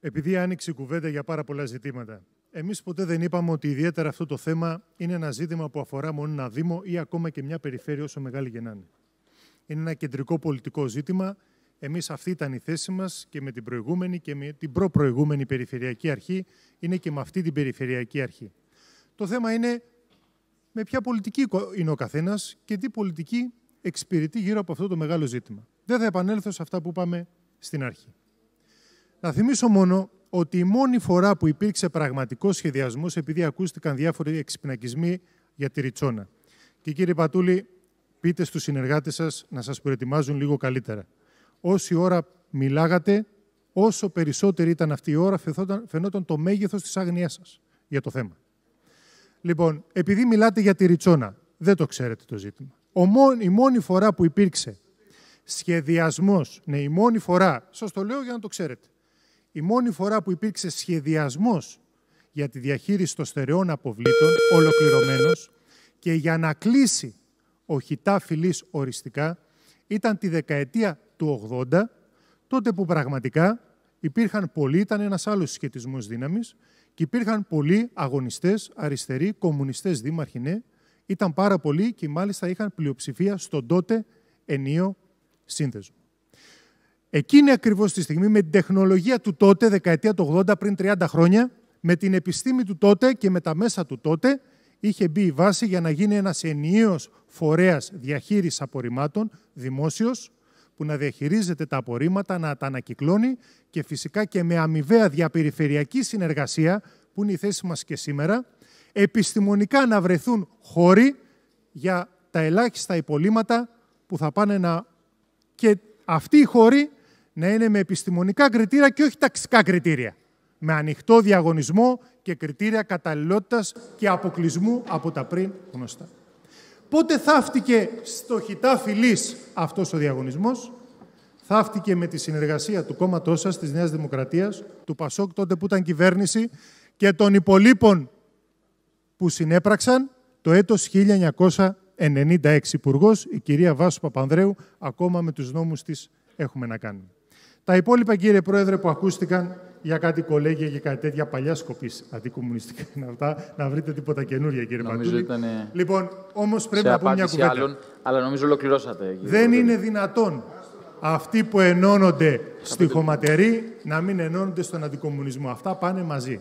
επειδή άνοιξε η κουβέντα για πάρα πολλά ζητήματα. Εμείς ποτέ δεν είπαμε ότι ιδιαίτερα αυτό το θέμα είναι ένα ζήτημα που αφορά μόνο ένα Δήμο ή ακόμα και μια περιφέρεια όσο μεγάλη και είναι. ένα κεντρικό πολιτικό ζήτημα. Εμείς αυτή ήταν η θέση μας και με την προηγούμενη και με την προπροηγούμενη περιφερειακή αρχή. Είναι και με αυτή την περιφερειακή αρχή. Το θέμα είναι με ποια πολιτική είναι ο καθένας και τι πολιτική εξυπηρετεί γύρω από αυτό το μεγάλο ζήτημα. Δεν θα επανέλθω σε αυτά που είπαμε στην αρχή. Να θυμίσω μόνο ότι η μόνη φορά που υπήρξε πραγματικός σχεδιασμός, επειδή ακούστηκαν διάφοροι εξυπνακισμοί για τη Ριτσόνα. Και κύριε Πατούλη, πείτε στους συνεργάτες σας να σας προετοιμάζουν λίγο καλύτερα. Όση ώρα μιλάγατε, όσο περισσότερη ήταν αυτή η ώρα, φαινόταν το μέγεθος της άγνοιάς σας για το θέμα. Λοιπόν, επειδή μιλάτε για τη Ριτσόνα, δεν το ξέρετε το ζήτημα. Ο η μόνη φορά που υπήρξε σχεδιασμός, ναι, η μόνη φορά, σας το λέω για να το ξέρετε, η μόνη φορά που υπήρξε σχεδιασμός για τη διαχείριση των στερεών αποβλήτων, ολοκληρωμένος, και για να κλείσει ο Χιτά οριστικά, ήταν τη δεκαετία του 80, τότε που πραγματικά υπήρχαν πολλοί, ήταν ένας άλλος συσχετισμός δύναμης, και υπήρχαν πολλοί αγωνιστές, αριστεροί, κομμουνιστές δήμαρχοι, ναι, ήταν πάρα πολλοί και μάλιστα είχαν πλειοψηφία στον τότε ενίο σύνδεσμο. Εκείνη ακριβώς τη στιγμή, με την τεχνολογία του τότε, δεκαετία του 80, πριν 30 χρόνια, με την επιστήμη του τότε και με τα μέσα του τότε, είχε μπει η βάση για να γίνει ένας ενιαίος φορέας διαχείρισης απορριμμάτων, δημόσιος, που να διαχειρίζεται τα απορρίμματα, να τα ανακυκλώνει και φυσικά και με αμοιβαία διαπεριφερειακή συνεργασία, που είναι η θέση μας και σήμερα, επιστημονικά να βρεθούν χώροι για τα ελάχιστα υπολείμματα που θα πάνε να... και αυτοί οι χώροι να είναι με επιστημονικά κριτήρια και όχι ταξικά κριτήρια. Με ανοιχτό διαγωνισμό και κριτήρια καταλληλότητας και αποκλεισμού από τα πριν γνωστά. Πότε θαύτηκε στο χιτά φιλή αυτός ο διαγωνισμός, Θαύτηκε με τη συνεργασία του κόμματός σας, της Νέας Δημοκρατίας, του Πασόκ τότε που ήταν κυβέρνηση και των υπολείπων που συνέπραξαν το έτος 1996. Υπουργός, η κυρία Βάσου Παπανδρέου, ακόμα με τους νόμους της έχουμε να κάνουμε. Τα υπόλοιπα, κύριε Πρόεδρε, που ακούστηκαν για κάτι κολέγια και κάτι τέτοια παλιά σκοπής αντικομμουνιστικά είναι να βρείτε τίποτα καινούργια, κύριε Πατούλη. Λοιπόν, όμως πρέπει να πούμε μια κουβέντα. αλλά νομίζω ολοκληρώσατε. Κύριε Δεν είναι δυνατόν αυτοί που ενώνονται στη χωματερή να μην ενώνονται στον αντικομμουνισμό. Αυτά πάνε μαζί.